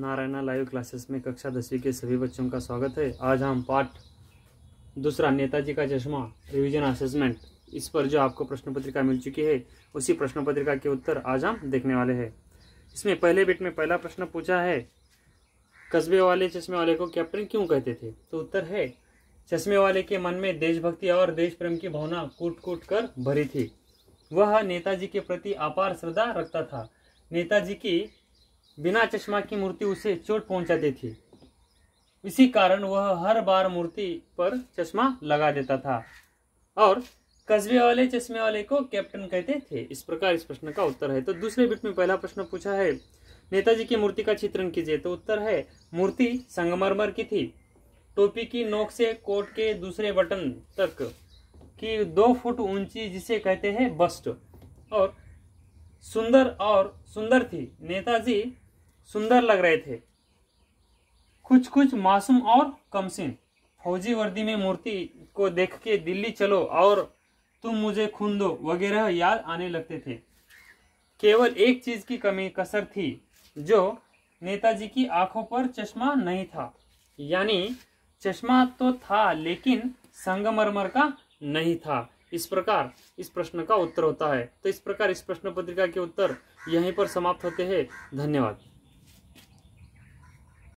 Narayana live classes में कक्षा दसवीं के सभी बच्चों का स्वागत है आज हम पाठ दूसरा नेताजी का चश्मा रिवीजन असेसमेंट इस पर जो आपको प्रश्न पत्रिका मिल चुकी है उसी प्रश्न पत्रिका के उत्तर आज हम देखने वाले हैं इसमें पहले बिट में पहला प्रश्न पूछा है कस्बे वाले चश्मे वाले को कैप्टन क्यों कहते थे तो उत्तर है चश्मे वाले के मन में देशभक्ति और देश प्रेम की भावना कूट कूट कर भरी थी वह नेताजी के प्रति अपार श्रद्धा रखता था नेताजी की बिना चश्मा की मूर्ति उसे चोट पहुंचाती थी इसी कारण वह हर बार मूर्ति पर चश्मा लगा देता था और कस्बे वाले चश्मे वाले को कैप्टन कहते थे इस प्रकार इस प्रश्न का उत्तर है तो दूसरे बिट में पहला प्रश्न पूछा है नेताजी की मूर्ति का चित्रण कीजिए तो उत्तर है मूर्ति संगमरमर की थी टोपी की नोक से कोट के दूसरे बटन तक की दो फुट ऊंची जिसे कहते हैं बस्ट और सुंदर और सुंदर थी नेताजी सुंदर लग रहे थे कुछ कुछ मासूम और कमसिन फौजी वर्दी में मूर्ति को देख के दिल्ली चलो और तुम मुझे खून दो वगैरह याद आने लगते थे केवल एक चीज की कमी कसर थी जो नेताजी की आंखों पर चश्मा नहीं था यानी चश्मा तो था लेकिन संगमरमर का नहीं था इस प्रकार इस प्रश्न का उत्तर होता है तो इस प्रकार इस प्रश्न पत्रिका के उत्तर यहीं पर समाप्त होते हैं धन्यवाद